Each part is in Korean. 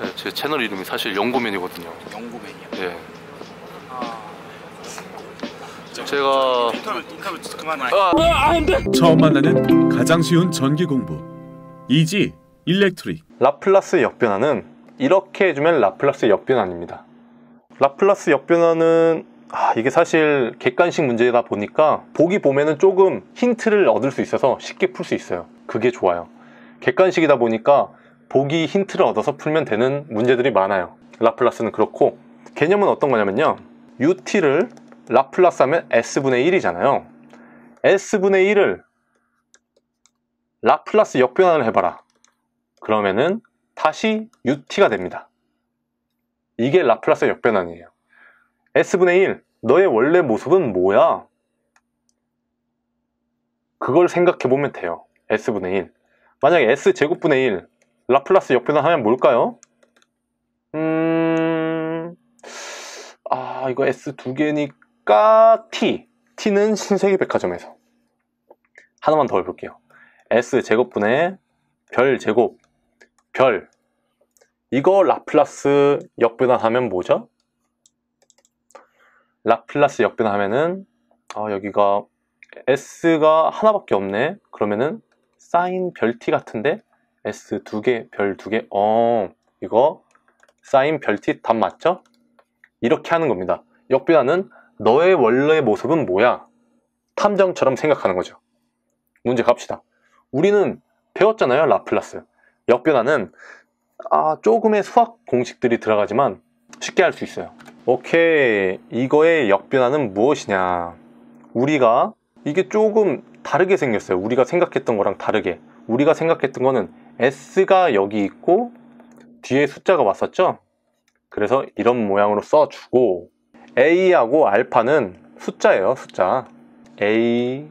네, 제 채널 이름이 사실 연구맨이거든요. 연구맨이요? 예. 아... 제가 인터뷰, 인터뷰 그만해. 아, 아 안돼. 처음 만나는 가장 쉬운 전기 공부. 이지 일렉트릭. 라플라스 역변화는 이렇게 해주면 라플라스 역변화입니다. 라플라스 역변화는 아, 이게 사실 객관식 문제다 보니까 보기 보면은 조금 힌트를 얻을 수 있어서 쉽게 풀 수 있어요. 그게 좋아요. 객관식이다 보니까 보기 힌트를 얻어서 풀면 되는 문제들이 많아요 라플라스는 그렇고 개념은 어떤 거냐면요 ut를 라플라스 하면 s분의 1이잖아요 s분의 1을 라플라스 역변환을 해봐라 그러면은 다시 ut가 됩니다 이게 라플라스 역변환이에요 s분의 1 너의 원래 모습은 뭐야? 그걸 생각해보면 돼요 s분의 1 만약에 s제곱분의 1 라플라스 역변환하면 뭘까요? 음... 아 이거 S 두 개니까 T T는 신세계 백화점에서 하나만 더 해볼게요 S 제곱분의 별 제곱 별 이거 라플라스 역변환하면 뭐죠? 라플라스 역변하면은 아 여기가 S가 하나밖에 없네 그러면은 사인 별 T 같은데 S 두 개, 별 두 개, 어, 이거 사인 별 티 답 맞죠? 이렇게 하는 겁니다. 역변화는 너의 원래 모습은 뭐야? 탐정처럼 생각하는 거죠. 문제 갑시다. 우리는 배웠잖아요, 라플라스. 역변화는 아, 조금의 수학 공식들이 들어가지만 쉽게 할 수 있어요. 오케이, 이거의 역변화는 무엇이냐? 우리가 이게 조금 다르게 생겼어요. 우리가 생각했던 거랑 다르게. 우리가 생각했던 거는 S가 여기 있고 뒤에 숫자가 왔었죠? 그래서 이런 모양으로 써주고 A하고 알파는 숫자예요, 숫자. A,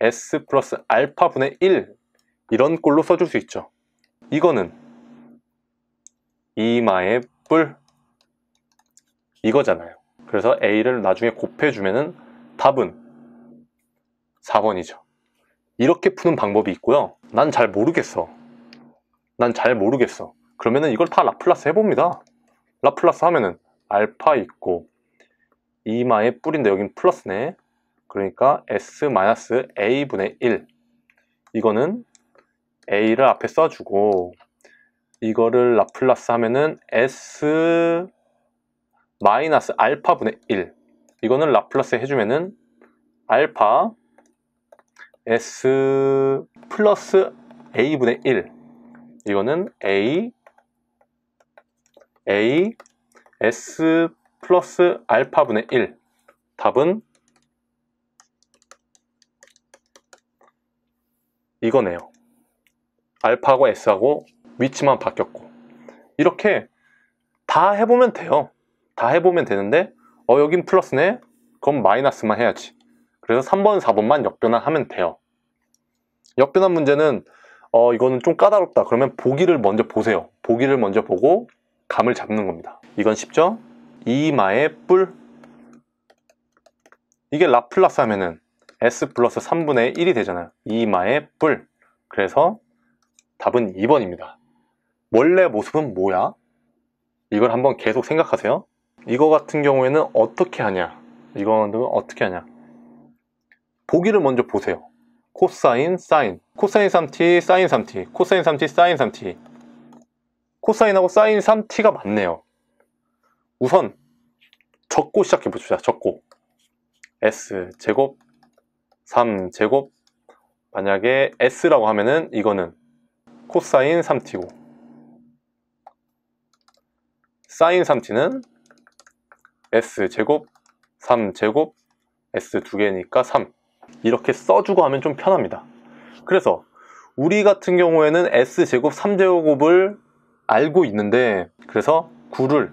S 플러스 알파분의 1 이런 꼴로 써줄 수 있죠. 이거는 이마의 뿔 이거잖아요. 그래서 A를 나중에 곱해주면 답은 4번이죠. 이렇게 푸는 방법이 있고요 난 잘 모르겠어 난 잘 모르겠어 그러면은 이걸 다 라플라스 해봅니다 라플라스 하면은 알파 있고 이마의 뿔인데 여긴 플러스네 그러니까 s-a분의 1 이거는 a를 앞에 써주고 이거를 라플라스 하면은 s 마이너스 알파분의 1 이거는 라플라스 해주면은 알파 s 플러스 a분의 1 이거는 a a s 플러스 알파분의 1 답은 이거네요 알파하고 s하고 위치만 바뀌었고 이렇게 다 해보면 돼요 다 해보면 되는데 어 여긴 플러스네 그럼 마이너스만 해야지 그래서 3번, 4번만 역변환하면 돼요. 역변환 문제는 어, 이거는 좀 까다롭다. 그러면 보기를 먼저 보세요. 보기를 먼저 보고 감을 잡는 겁니다. 이건 쉽죠? 이마의 뿔 이게 라플라스 하면은 s 플러스 3분의 1이 되잖아요. 이마의 뿔 그래서 답은 2번입니다. 원래 모습은 뭐야? 이걸 한번 계속 생각하세요. 이거 같은 경우에는 어떻게 하냐? 이거는 어떻게 하냐? 보기를 먼저 보세요. 코사인, 사인, 코사인 3t, 사인 3t, 코사인 3t, 사인 3t 코사인하고 사인 3t가 맞네요. 우선 적고 시작해보시다 적고 s제곱 3제곱 만약에 s라고 하면은 이거는 코사인 3t고 사인 3t는 s제곱 3제곱 s 두 개니까 3 이렇게 써주고 하면 좀 편합니다 그래서 우리 같은 경우에는 S제곱 3제곱을 알고 있는데 그래서 9를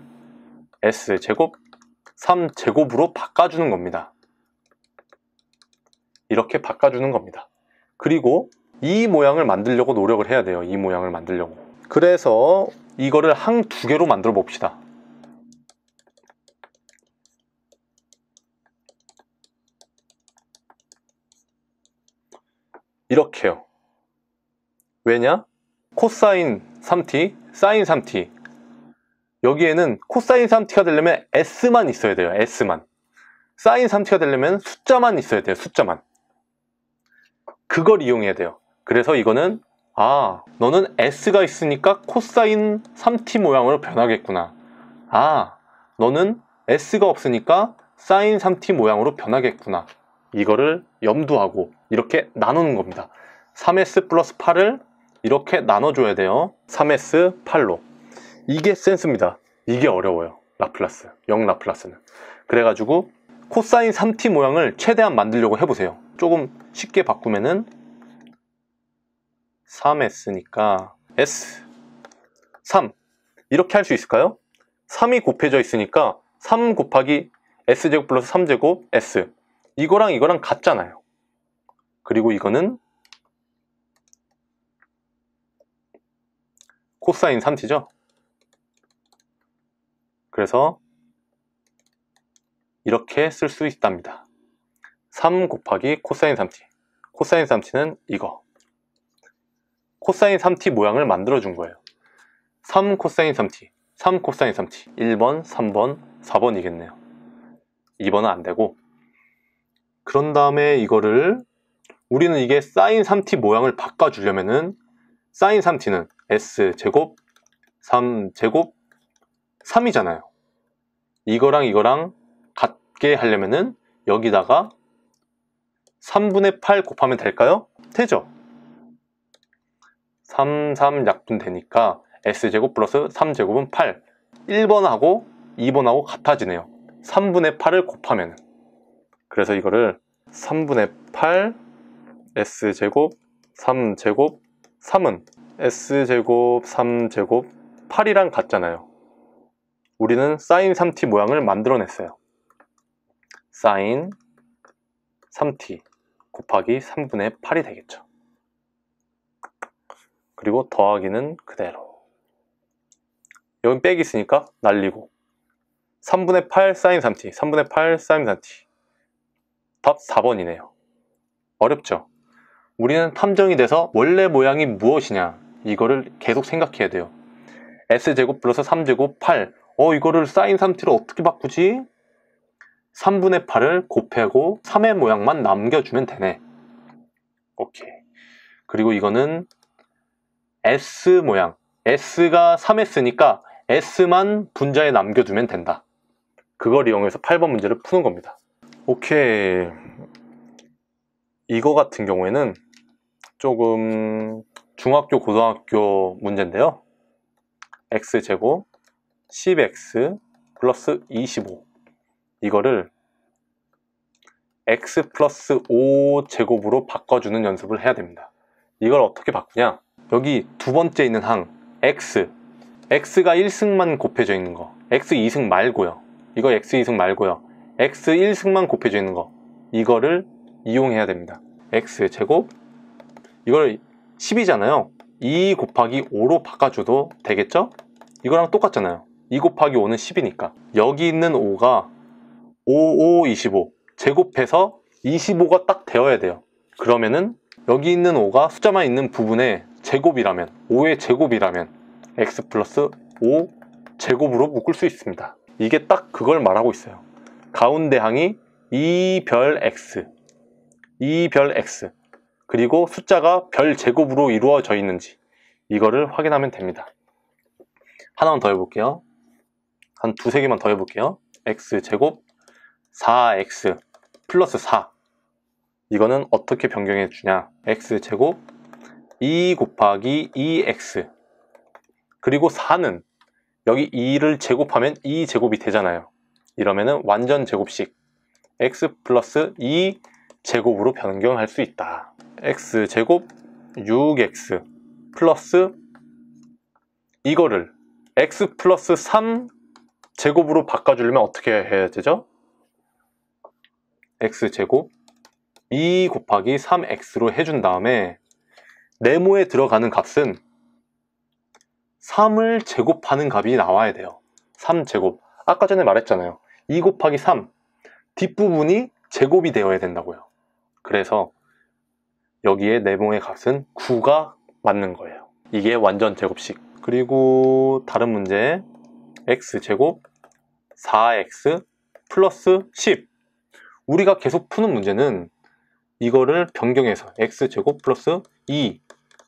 S제곱 3제곱으로 바꿔주는 겁니다 이렇게 바꿔주는 겁니다 그리고 이 모양을 만들려고 노력을 해야 돼요 이 모양을 만들려고 그래서 이거를 항 두 개로 만들어 봅시다 이렇게요. 왜냐? 코사인 3t, 사인 3t 여기에는 코사인 3t가 되려면 s만 있어야 돼요. s만 사인 3t가 되려면 숫자만 있어야 돼요. 숫자만 그걸 이용해야 돼요. 그래서 이거는 아 너는 s가 있으니까 코사인 3t 모양으로 변하겠구나 아 너는 s가 없으니까 사인 3t 모양으로 변하겠구나 이거를 염두하고 이렇게 나누는 겁니다. 3S 플러스 8을 이렇게 나눠줘야 돼요. 3S 8로. 이게 센스입니다. 이게 어려워요. 라플라스. 영 라플라스는. 그래가지고 코사인 3t 모양을 최대한 만들려고 해보세요. 조금 쉽게 바꾸면은 3S니까 S 3 이렇게 할 수 있을까요? 3이 곱해져 있으니까 3 곱하기 S제곱 플러스 3제곱 S 이거랑 이거랑 같잖아요. 그리고 이거는 코사인 3t죠. 그래서 이렇게 쓸 수 있답니다. 3 곱하기 코사인 3t. 코사인 3t는 이거. 코사인 3t 모양을 만들어 준 거예요. 3 코사인 3t. 3 코사인 3t. 1번, 3번, 4번이겠네요. 2번은 안 되고. 그런 다음에 이거를 우리는 이게 사인 3t 모양을 바꿔주려면은 사인 3t는 s 제곱 3 제곱 3이잖아요. 이거랑 이거랑 같게 하려면은 여기다가 3분의 8 곱하면 될까요? 되죠? 3, 3 약분 되니까 s제곱 플러스 3제곱은 8 1번하고 2번하고 같아지네요 3분의 8을 곱하면 그래서 이거를 3분의 8 s제곱 3제곱 3은 s제곱 3제곱 8이랑 같잖아요. 우리는 사인 3t 모양을 만들어냈어요. 사인 3t 곱하기 3분의 8이 되겠죠. 그리고 더하기는 그대로. 여기 빼기 있으니까 날리고 3분의 8 사인 3t, 3분의 8 사인 3t 답 4번이네요. 어렵죠? 우리는 탐정이 돼서 원래 모양이 무엇이냐 이거를 계속 생각해야 돼요. S제곱 플러스 3제곱 8. 어 이거를 사인 3t로 어떻게 바꾸지? 3분의 8을 곱하고 3의 모양만 남겨주면 되네. 오케이. 그리고 이거는 S 모양. S가 3S니까 S만 분자에 남겨두면 된다. 그걸 이용해서 8번 문제를 푸는 겁니다. 오케이. 이거 같은 경우에는 조금 중학교, 고등학교 문제인데요. x제곱 10x 플러스 25 이거를 x 플러스 5 제곱으로 바꿔주는 연습을 해야 됩니다. 이걸 어떻게 바꾸냐? 여기 두 번째 있는 항 x x가 1승만 곱해져 있는 거 x 2승 말고요. 이거 x 2승 말고요. x 1승만 곱해져 있는 거 이거를 이용해야 됩니다. x 제곱 이걸 10이잖아요. 2 곱하기 5로 바꿔줘도 되겠죠? 이거랑 똑같잖아요. 2 곱하기 5는 10이니까. 여기 있는 5가 5, 5, 25 제곱해서 25가 딱 되어야 돼요. 그러면은 여기 있는 5가 숫자만 있는 부분에 제곱이라면 5의 제곱이라면 x 플러스 5 제곱으로 묶을 수 있습니다. 이게 딱 그걸 말하고 있어요. 가운데 항이 2 별 x 2 별 x 그리고 숫자가 별 제곱으로 이루어져 있는지 이거를 확인하면 됩니다. 하나만 더 해볼게요. 한 두세 개만 더 해볼게요. x제곱 4x 플러스 4 이거는 어떻게 변경해 주냐 x제곱 2 곱하기 2x 그리고 4는 여기 2를 제곱하면 2제곱이 되잖아요. 이러면은 완전 제곱식 x 플러스 2 제곱으로 변경할 수 있다. x 제곱 6x 플러스 이거를 x 플러스 3 제곱으로 바꿔주려면 어떻게 해야 되죠? x 제곱 2 곱하기 3x로 해준 다음에 네모에 들어가는 값은 3을 제곱하는 값이 나와야 돼요. 3제곱. 아까 전에 말했잖아요. 2 곱하기 3. 뒷부분이 제곱이 되어야 된다고요. 그래서 여기에 네모의 값은 9가 맞는 거예요. 이게 완전 제곱식. 그리고 다른 문제 x제곱 4x 플러스 10 우리가 계속 푸는 문제는 이거를 변경해서 x제곱 플러스 2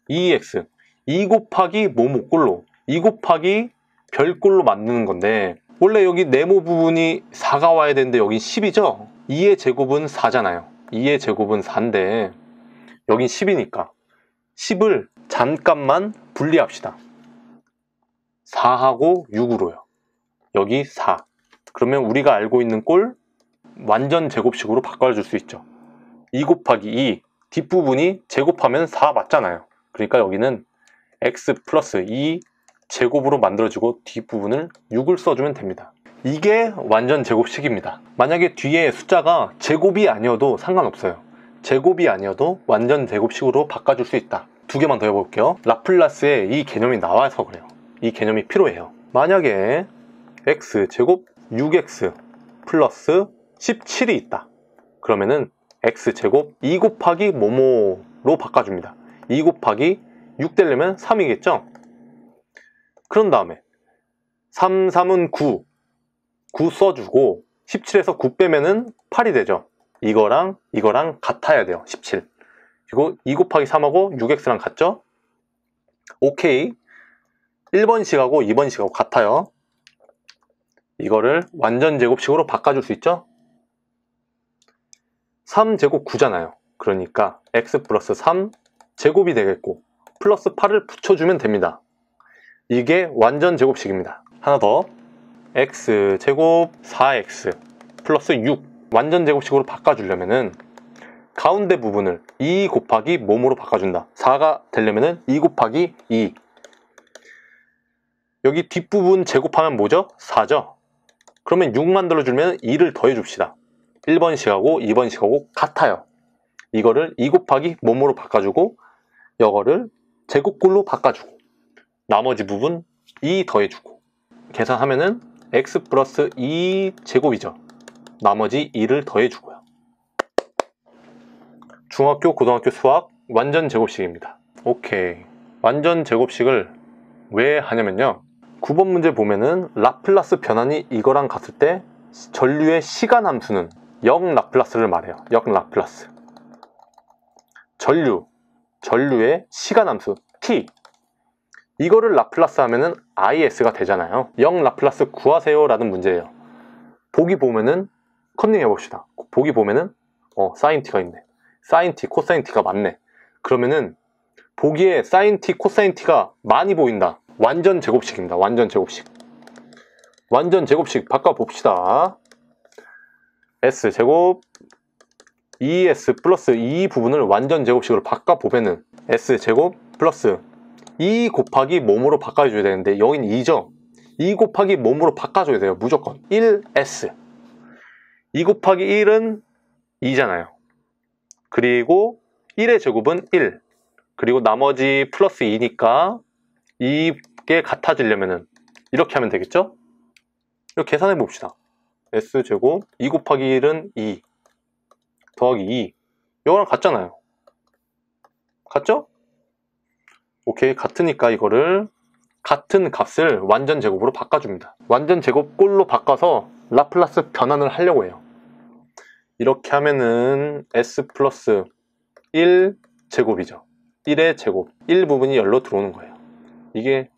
2x 2 곱하기 모모꼴로 2 곱하기 별꼴로 만드는 건데 원래 여기 네모 부분이 4가 와야 되는데 여기 10이죠? 2의 제곱은 4잖아요. 2의 제곱은 4인데 여긴 10이니까 10을 잠깐만 분리합시다. 4하고 6으로요. 여기 4. 그러면 우리가 알고 있는 꼴 완전 제곱식으로 바꿔줄 수 있죠. 2 곱하기 2 뒷부분이 제곱하면 4 맞잖아요. 그러니까 여기는 x 플러스 2 제곱으로 만들어지고 뒷부분을 6을 써주면 됩니다. 이게 완전 제곱식입니다 만약에 뒤에 숫자가 제곱이 아니어도 상관없어요 제곱이 아니어도 완전 제곱식으로 바꿔줄 수 있다 두 개만 더 해볼게요 라플라스의 이 개념이 나와서 그래요 이 개념이 필요해요 만약에 x제곱 6x 플러스 17이 있다 그러면은 x제곱 2 곱하기 뭐뭐로 바꿔줍니다 2 곱하기 6 되려면 3이겠죠? 그런 다음에 3, 3은 9 9 써주고 17에서 9 빼면은 8이 되죠. 이거랑 이거랑 같아야 돼요. 17. 그리고 2 곱하기 3하고 6x랑 같죠? 오케이. 1번 식하고 2번 식하고 같아요. 이거를 완전 제곱식으로 바꿔줄 수 있죠? 3제곱 9잖아요. 그러니까 x 플러스 3 제곱이 되겠고 플러스 8을 붙여주면 됩니다. 이게 완전 제곱식입니다. 하나 더 x 제곱 4x 플러스 6 완전 제곱식으로 바꿔주려면은 가운데 부분을 2 곱하기 몸으로 바꿔준다 4가 되려면은 2 곱하기 2 여기 뒷부분 제곱하면 뭐죠? 4죠? 그러면 6 만들어주면 2를 더해줍시다 1번식하고 2번식하고 같아요 이거를 2 곱하기 몸으로 바꿔주고 이거를 제곱꼴로 바꿔주고 나머지 부분 2 더해주고 계산하면은 x 플러스 2 e 제곱이죠. 나머지 2를 더해주고요. 중학교, 고등학교 수학 완전 제곱식입니다. 오케이. 완전 제곱식을 왜 하냐면요. 9번 문제 보면은 라플라스 변환이 이거랑 같을 때 전류의 시간 함수는 역 라플라스를 말해요. 역 라플라스. 전류, 전류의 시간 함수 t 이거를 라플라스 하면은 IS가 되잖아요. 0 라플라스 구하세요 라는 문제예요. 보기 보면은 컨닝해 봅시다. 보기 보면은 어 사인 t가 있네. 사인 t, 코사인 t가 맞네. 그러면은 보기에 사인 t, 코사인 t가 많이 보인다. 완전 제곱식입니다. 완전 제곱식. 완전 제곱식 바꿔 봅시다. s 제곱 2s e 플러스 2 e 부분을 완전 제곱식으로 바꿔 보면은 s 제곱 플러스 2 곱하기 몸으로 바꿔줘야 되는데 여긴 2죠 2 곱하기 몸으로 바꿔줘야 돼요 무조건 1S 2 곱하기 1은 2잖아요 그리고 1의 제곱은 1 그리고 나머지 플러스 2니까 2게 같아지려면은 이렇게 하면 되겠죠? 이렇게 계산해 봅시다 S제곱 2 곱하기 1은 2 더하기 2 이거랑 같잖아요 같죠? 오케이 같으니까 이거를 같은 값을 완전 제곱으로 바꿔줍니다 완전 제곱꼴로 바꿔서 라플라스 변환을 하려고 해요 이렇게 하면은 s 플러스 1 제곱이죠 1의 제곱 1 부분이 열로 들어오는 거예요 이게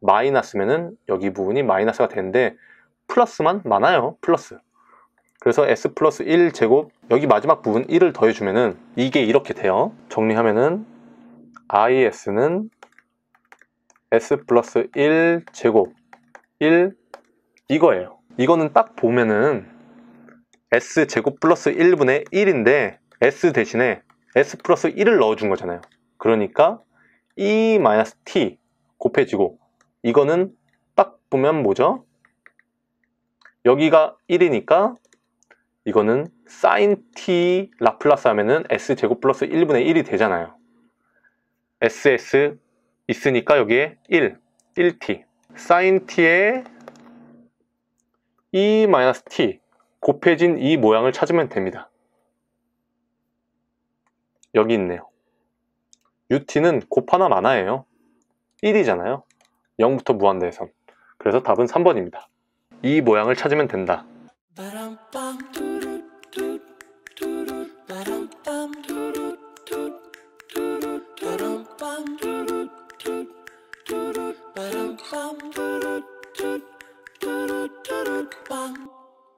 마이너스면은 여기 부분이 마이너스가 되는데 플러스만 많아요 플러스 그래서 s 플러스 1 제곱 여기 마지막 부분 1을 더해주면은 이게 이렇게 돼요 정리하면은 is는 s 플러스 1 제곱 1 이거예요. 이거는 딱 보면은 s 제곱 플러스 1분의 1인데 s 대신에 s 플러스 1을 넣어준 거잖아요. 그러니까 e 마이너스 t 곱해지고 이거는 딱 보면 뭐죠? 여기가 1이니까 이거는 sin t 라플라스 하면은 s 제곱 플러스 1분의 1이 되잖아요. SS 있으니까 여기에 1, 1t sin t 에 e-t 곱해진 이 모양을 찾으면 됩니다. 여기 있네요. ut는 곱 하나 많아예요. 1이잖아요. 0부터 무한대에선. 그래서 답은 3번입니다. 이 모양을 찾으면 된다.